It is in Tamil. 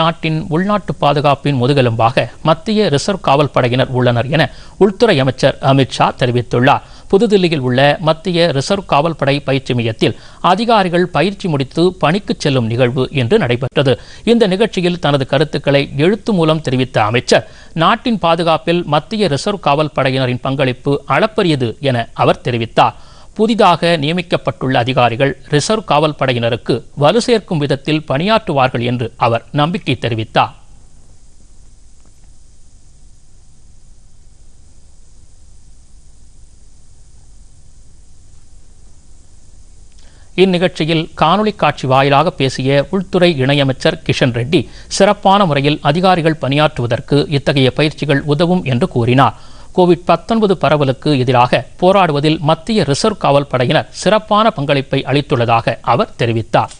நாட்டின் உள்நாட்டு பாதுகாப்பின் முதுகெலும்பாக மத்திய ரிசர்வ் காவல் படையினர் உள்ளனர் என உள்துறை அமைச்சர் அமித்ஷா தெரிவித்துள்ளார் புதுதில்லியில் உள்ள மத்திய ரிசர்வ் காவல் படை பயிற்சி மையத்தில் அதிகாரிகள் பயிற்சி முடித்து பணிக்கு செல்லும் நிகழ்வு இன்று நடைபெற்றது இந்த நிகழ்ச்சியில் தனது கருத்துக்களை எழுத்து மூலம் தெரிவித்த அமைச்சர் நாட்டின் பாதுகாப்பில் மத்திய ரிசர்வ் காவல் படையினரின் பங்களிப்பு அளப்பரியது என அவர் தெரிவித்தார் புதிதாக நியமிக்கப்பட்டுள்ள அதிகாரிகள் ரிசர்வ் காவல் படையினருக்கு வலு சேர்க்கும் விதத்தில் பணியாற்றுவார்கள் என்று அவர் நம்பிக்கை தெரிவித்தார் இந்நிகழ்ச்சியில் காணொலி காட்சி வாயிலாக பேசிய உள்துறை இணையமைச்சர் கிஷன் ரெட்டி சிறப்பான முறையில் அதிகாரிகள் பணியாற்றுவதற்கு இத்தகைய பயிற்சிகள் உதவும் என்று கூறினார் கோவிட் பத்தொன்பது பரவலுக்கு எதிராக போராடுவதில் மத்திய ரிசர்வ் காவல் படையினர் சிறப்பான பங்களிப்பை அளித்துள்ளதாக அவர் தெரிவித்தார்